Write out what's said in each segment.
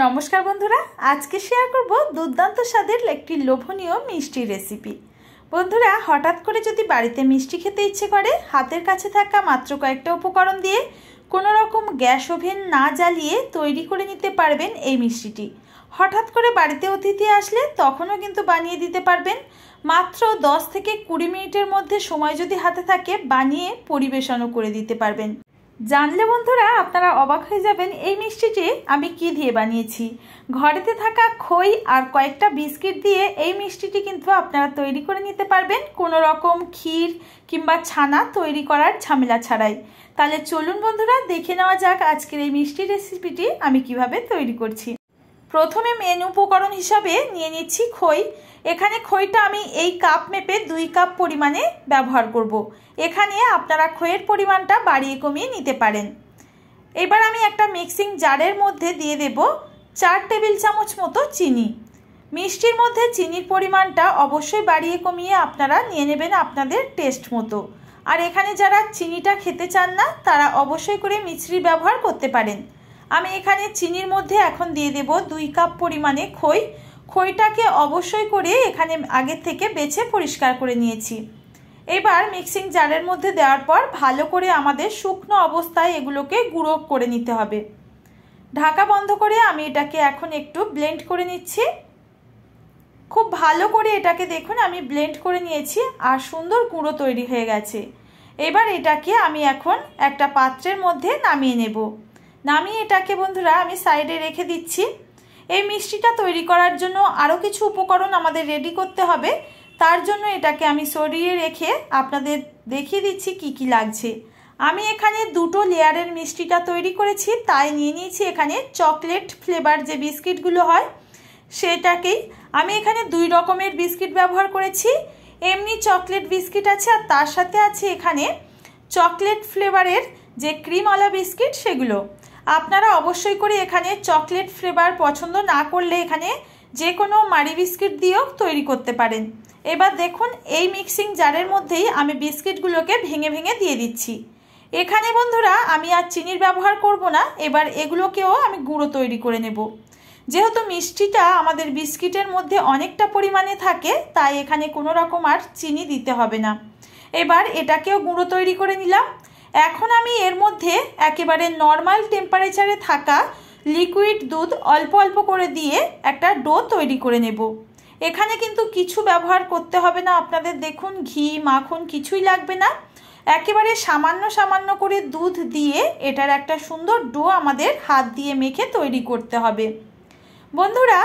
নমস্কার বন্ধুরা আজকে শেয়ার করব দুর্দান্ত স্বাদের একটি লোভনীয় মিষ্টি রেসিপি বন্ধুরা হঠাৎ করে যদি বাড়িতে মিষ্টি খেতে ইচ্ছে করে হাতের কাছে থাকা মাত্র কয়েকটা উপকরণ দিয়ে কোনো রকম গ্যাস ওভেন না জ্বালিয়ে তৈরি করে নিতে পারবেন এই মিষ্টিটি হঠাৎ করে বাড়িতে অতিথি আসলে তখনও কিন্তু বানিয়ে দিতে পারবেন মাত্র দশ থেকে কুড়ি মিনিটের মধ্যে সময় যদি হাতে থাকে বানিয়ে পরিবেশনও করে দিতে পারবেন জানলে বন্ধুরা আপনারা অবাক হয়ে যাবেন এই মিষ্টিটি আমি কি দিয়ে বানিয়েছি ঘরেতে থাকা খই আর কয়েকটা বিস্কিট দিয়ে এই মিষ্টিটি কিন্তু আপনারা তৈরি করে নিতে পারবেন কোনো রকম ক্ষীর কিংবা ছানা তৈরি করার ঝামেলা ছাড়াই তাহলে চলুন বন্ধুরা দেখে নেওয়া যাক আজকের এই মিষ্টি রেসিপিটি আমি কিভাবে তৈরি করছি প্রথমে মেন উপকরণ হিসাবে নিয়ে নিচ্ছি খই এখানে খইটা আমি এই কাপ মেপে দুই কাপ পরিমাণে ব্যবহার করব। এখানে আপনারা খইয়ের পরিমাণটা বাড়িয়ে কমিয়ে নিতে পারেন এবার আমি একটা মিক্সিং জারের মধ্যে দিয়ে দেব চার টেবিল চামচ মতো চিনি মিষ্টির মধ্যে চিনির পরিমাণটা অবশ্যই বাড়িয়ে কমিয়ে আপনারা নিয়ে নেবেন আপনাদের টেস্ট মতো আর এখানে যারা চিনিটা খেতে চান না তারা অবশ্যই করে মিছরি ব্যবহার করতে পারেন আমি এখানে চিনির মধ্যে এখন দিয়ে দেব দুই কাপ পরিমাণে খই খইটাকে অবশ্যই করে এখানে আগের থেকে বেছে পরিষ্কার করে নিয়েছি এবার মিক্সিং জারের মধ্যে দেওয়ার পর ভালো করে আমাদের শুকনো অবস্থায় এগুলোকে গুঁড়ো করে নিতে হবে ঢাকা বন্ধ করে আমি এটাকে এখন একটু ব্লেন্ড করে নিচ্ছি খুব ভালো করে এটাকে দেখুন আমি ব্লেন্ড করে নিয়েছি আর সুন্দর গুঁড়ো তৈরি হয়ে গেছে এবার এটাকে আমি এখন একটা পাত্রের মধ্যে নামিয়ে নেব নামিয়ে এটাকে বন্ধুরা আমি সাইডে রেখে দিচ্ছি এই মিষ্টিটা তৈরি করার জন্য আরও কিছু উপকরণ আমাদের রেডি করতে হবে তার জন্য এটাকে আমি সরিয়ে রেখে আপনাদের দেখিয়ে দিচ্ছি কি কি লাগছে আমি এখানে দুটো লেয়ারের মিষ্টিটা তৈরি করেছি তাই নিয়ে নিয়েছি এখানে চকলেট ফ্লেভার যে বিস্কিটগুলো হয় সেটাকেই আমি এখানে দুই রকমের বিস্কিট ব্যবহার করেছি এমনি চকলেট বিস্কিট আছে আর তার সাথে আছে এখানে চকলেট ফ্লেভারের যে ক্রিমওয়ালা বিস্কিট সেগুলো আপনারা অবশ্যই করে এখানে চকলেট ফ্লেভার পছন্দ না করলে এখানে যে কোনো মারি বিস্কিট দিয়েও তৈরি করতে পারেন এবার দেখুন এই মিক্সিং জারের মধ্যেই আমি বিস্কিটগুলোকে ভেঙে ভেঙে দিয়ে দিচ্ছি এখানে বন্ধুরা আমি আর চিনির ব্যবহার করব না এবার এগুলোকেও আমি গুঁড়ো তৈরি করে নেব যেহেতু মিষ্টিটা আমাদের বিস্কিটের মধ্যে অনেকটা পরিমাণে থাকে তাই এখানে কোনো রকম আর চিনি দিতে হবে না এবার এটাকেও গুঁড়ো তৈরি করে নিলাম এখন আমি এর মধ্যে একেবারে নর্মাল টেম্পারেচারে থাকা লিকুইড দুধ অল্প অল্প করে দিয়ে একটা ডো তৈরি করে নেব এখানে কিন্তু কিছু ব্যবহার করতে হবে না আপনাদের দেখুন ঘি মাখন কিছুই লাগবে না একেবারে সামান্য সামান্য করে দুধ দিয়ে এটার একটা সুন্দর ডো আমাদের হাত দিয়ে মেখে তৈরি করতে হবে বন্ধুরা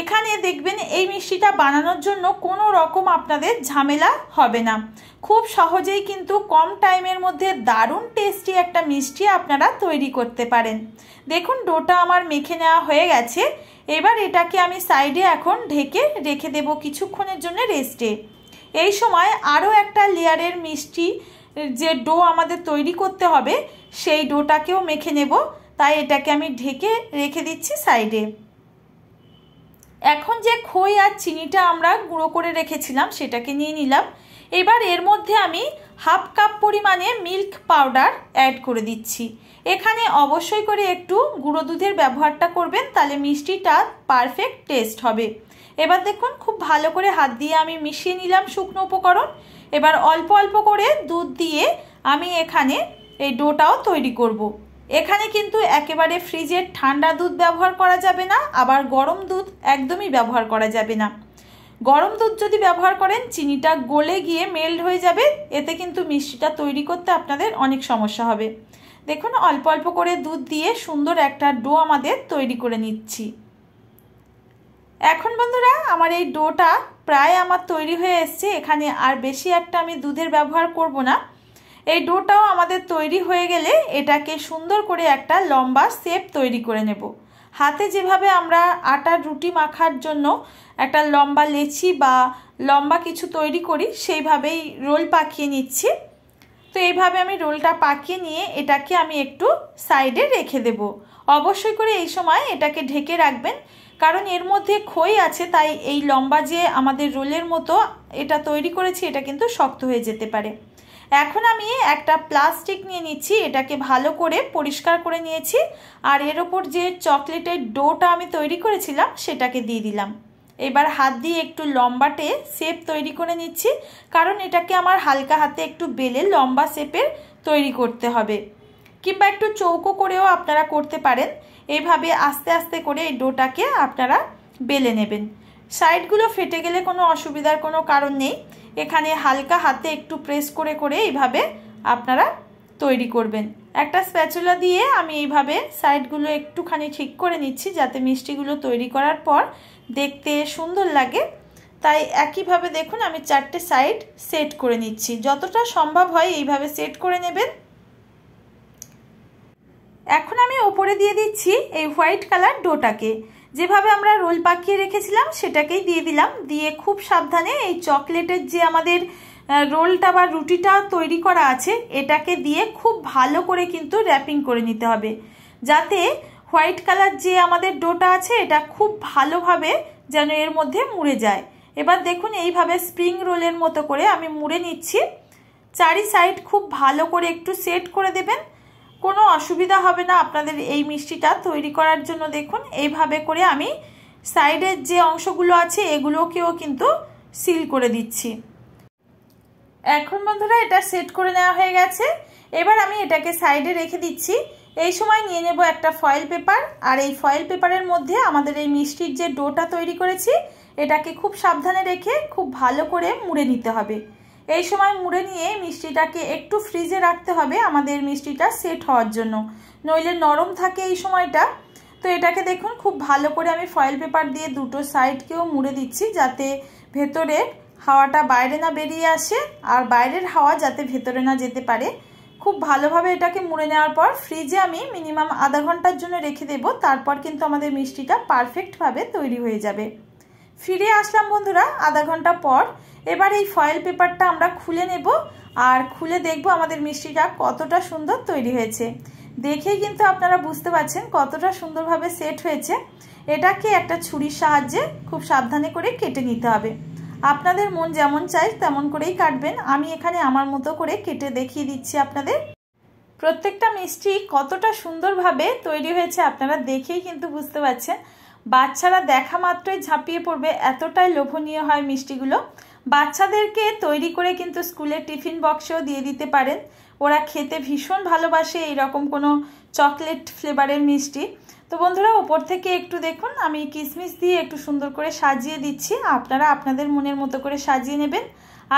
এখানে দেখবেন এই মিষ্টিটা বানানোর জন্য কোনো রকম আপনাদের ঝামেলা হবে না খুব সহজেই কিন্তু কম টাইমের মধ্যে দারুণ টেস্টি একটা মিষ্টি আপনারা তৈরি করতে পারেন দেখুন ডোটা আমার মেখে নেওয়া হয়ে গেছে এবার এটাকে আমি সাইডে এখন ঢেকে রেখে দেব কিছুক্ষণের জন্য রেস্টে এই সময় আরও একটা লেয়ারের মিষ্টি যে ডো আমাদের তৈরি করতে হবে সেই ডোটাকেও মেখে নেব তাই এটাকে আমি ঢেকে রেখে দিচ্ছি সাইডে এখন যে খই আর চিনিটা আমরা গুঁড়ো করে রেখেছিলাম সেটাকে নিয়ে নিলাম এবার এর মধ্যে আমি হাফ কাপ পরিমাণে মিল্ক পাউডার অ্যাড করে দিচ্ছি এখানে অবশ্যই করে একটু গুঁড়ো দুধের ব্যবহারটা করবেন তাহলে মিষ্টিটা পারফেক্ট টেস্ট হবে এবার দেখুন খুব ভালো করে হাত দিয়ে আমি মিশিয়ে নিলাম শুকনো উপকরণ এবার অল্প অল্প করে দুধ দিয়ে আমি এখানে এই ডোটাও তৈরি করব। এখানে কিন্তু একেবারে ফ্রিজের ঠান্ডা দুধ ব্যবহার করা যাবে না আবার গরম দুধ একদমই ব্যবহার করা যাবে না গরম দুধ যদি ব্যবহার করেন চিনিটা গলে গিয়ে মেল্ড হয়ে যাবে এতে কিন্তু মিষ্টিটা তৈরি করতে আপনাদের অনেক সমস্যা হবে দেখুন অল্প অল্প করে দুধ দিয়ে সুন্দর একটা ডো আমাদের তৈরি করে নিচ্ছি এখন বন্ধুরা আমার এই ডোটা প্রায় আমার তৈরি হয়ে এসছে এখানে আর বেশি একটা আমি দুধের ব্যবহার করব না এই ডোটাও আমাদের তৈরি হয়ে গেলে এটাকে সুন্দর করে একটা লম্বা শেপ তৈরি করে নেবো হাতে যেভাবে আমরা আটার রুটি মাখার জন্য একটা লম্বা লেচি বা লম্বা কিছু তৈরি করি সেইভাবেই রোল পাকিয়ে নিচ্ছি তো এইভাবে আমি রোলটা পাকিয়ে নিয়ে এটাকে আমি একটু সাইডে রেখে দেব অবশ্যই করে এই সময় এটাকে ঢেকে রাখবেন কারণ এর মধ্যে খই আছে তাই এই লম্বা যে আমাদের রোলের মতো এটা তৈরি করেছি এটা কিন্তু শক্ত হয়ে যেতে পারে এখন আমি একটা প্লাস্টিক নিয়ে নিচ্ছি এটাকে ভালো করে পরিষ্কার করে নিয়েছি আর এর ওপর যে চকলেটের ডোটা আমি তৈরি করেছিলাম সেটাকে দিয়ে দিলাম এবার হাত দিয়ে একটু লম্বাটে শেপ তৈরি করে নিচ্ছি কারণ এটাকে আমার হালকা হাতে একটু বেলে লম্বা শেপের তৈরি করতে হবে কিংবা একটু চৌকো করেও আপনারা করতে পারেন এইভাবে আস্তে আস্তে করে এই ডোটাকে আপনারা বেলে নেবেন সাইডগুলো ফেটে গেলে কোনো অসুবিধার কোনো কারণ নেই এখানে হালকা হাতে একটু প্রেস করে করে এইভাবে আপনারা তৈরি করবেন একটা স্প্যাচুলা দিয়ে আমি এইভাবে সাইডগুলো একটুখানি ঠিক করে নিচ্ছি যাতে মিষ্টিগুলো তৈরি করার পর দেখতে সুন্দর লাগে তাই একইভাবে দেখুন আমি চারটে সাইড সেট করে নিচ্ছি যতটা সম্ভব হয় এইভাবে সেট করে নেবেন এখন আমি ওপরে দিয়ে দিচ্ছি এই হোয়াইট কালার ডোটাকে যেভাবে আমরা রোল পাকিয়ে রেখেছিলাম সেটাকেই দিয়ে দিলাম দিয়ে খুব সাবধানে এই চকলেটের যে আমাদের রোলটা বা রুটিটা তৈরি করা আছে এটাকে দিয়ে খুব ভালো করে কিন্তু র্যাপিং করে নিতে হবে যাতে হোয়াইট কালার যে আমাদের ডোটা আছে এটা খুব ভালোভাবে যেন এর মধ্যে মুড়ে যায় এবার দেখুন এইভাবে স্প্রিং রোলের মতো করে আমি মুড়ে নিচ্ছি চারি সাইড খুব ভালো করে একটু সেট করে দেবেন কোনো অসুবিধা হবে না আপনাদের এই মিষ্টিটা তৈরি করার জন্য দেখুন এইভাবে করে আমি সাইডের যে অংশগুলো আছে এগুলোকেও কিন্তু সিল করে দিচ্ছি এখন বন্ধুরা এটা সেট করে নেওয়া হয়ে গেছে এবার আমি এটাকে সাইডে রেখে দিচ্ছি এই সময় নিয়ে নেব একটা ফয়েল পেপার আর এই ফয়েল পেপারের মধ্যে আমাদের এই মিষ্টির যে ডোটা তৈরি করেছি এটাকে খুব সাবধানে রেখে খুব ভালো করে মুড়ে নিতে হবে এই সময় মুড়ে নিয়ে মিষ্টিটাকে একটু ফ্রিজে রাখতে হবে আমাদের মিষ্টিটা সেট হওয়ার জন্য নইলে নরম থাকে এই সময়টা তো এটাকে দেখুন খুব ভালো করে আমি ফয়েল পেপার দিয়ে দুটো সাইডকেও মুড়ে দিচ্ছি যাতে ভেতরের হাওয়াটা বাইরে না বেরিয়ে আসে আর বাইরের হাওয়া যাতে ভেতরে না যেতে পারে খুব ভালোভাবে এটাকে মুড়ে নেওয়ার পর ফ্রিজে আমি মিনিমাম আধা ঘন্টার জন্য রেখে দেব তারপর কিন্তু আমাদের মিষ্টিটা পারফেক্টভাবে তৈরি হয়ে যাবে ফিরে আসলাম বন্ধুরা আধা ঘন্টা পর এবার এই ফয়েল পেপারটা আমরা খুলে নেব আর খুলে দেখব আমাদের মিষ্টিটা কতটা সুন্দর তৈরি হয়েছে দেখেই কিন্তু আপনারা বুঝতে পারছেন কতটা সুন্দরভাবে সেট হয়েছে এটাকে একটা ছুরির সাহায্যে খুব সাবধানে করে কেটে নিতে হবে আপনাদের মন যেমন চাই তেমন করেই কাটবেন আমি এখানে আমার মতো করে কেটে দেখিয়ে দিচ্ছি আপনাদের প্রত্যেকটা মিষ্টি কতটা সুন্দরভাবে তৈরি হয়েছে আপনারা দেখেই কিন্তু বুঝতে পারছেন বাচ্চারা দেখা মাত্রই ঝাঁপিয়ে পড়বে এতটাই লোভনীয় হয় মিষ্টিগুলো বাচ্চাদেরকে তৈরি করে কিন্তু স্কুলের টিফিন বক্সেও দিয়ে দিতে পারেন ওরা খেতে ভীষণ ভালোবাসে এইরকম কোনো চকলেট ফ্লেভারের মিষ্টি তো বন্ধুরা ওপর থেকে একটু দেখুন আমি কিশমিশ দিয়ে একটু সুন্দর করে সাজিয়ে দিচ্ছি আপনারা আপনাদের মনের মতো করে সাজিয়ে নেবেন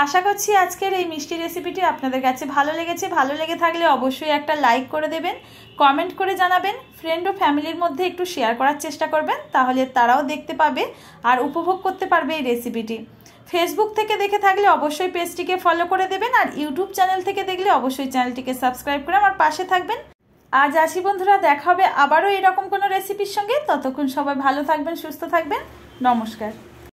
আশা করছি আজকের এই মিষ্টি রেসিপিটি আপনাদের কাছে ভালো লেগেছে ভালো লেগে থাকলে অবশ্যই একটা লাইক করে দেবেন কমেন্ট করে জানাবেন ফ্রেন্ড ও ফ্যামিলির মধ্যে একটু শেয়ার করার চেষ্টা করবেন তাহলে তারাও দেখতে পাবে আর উপভোগ করতে পারবে এই রেসিপিটি ফেসবুক থেকে দেখে থাকলে অবশ্যই পেজটিকে ফলো করে দেবেন আর ইউটিউব চ্যানেল থেকে দেখলে অবশ্যই চ্যানেলটিকে সাবস্ক্রাইব করে আমার পাশে থাকবেন আজ আসি বন্ধুরা দেখা হবে আবারও এরকম কোনো রেসিপির সঙ্গে ততক্ষণ সবাই ভালো থাকবেন সুস্থ থাকবেন নমস্কার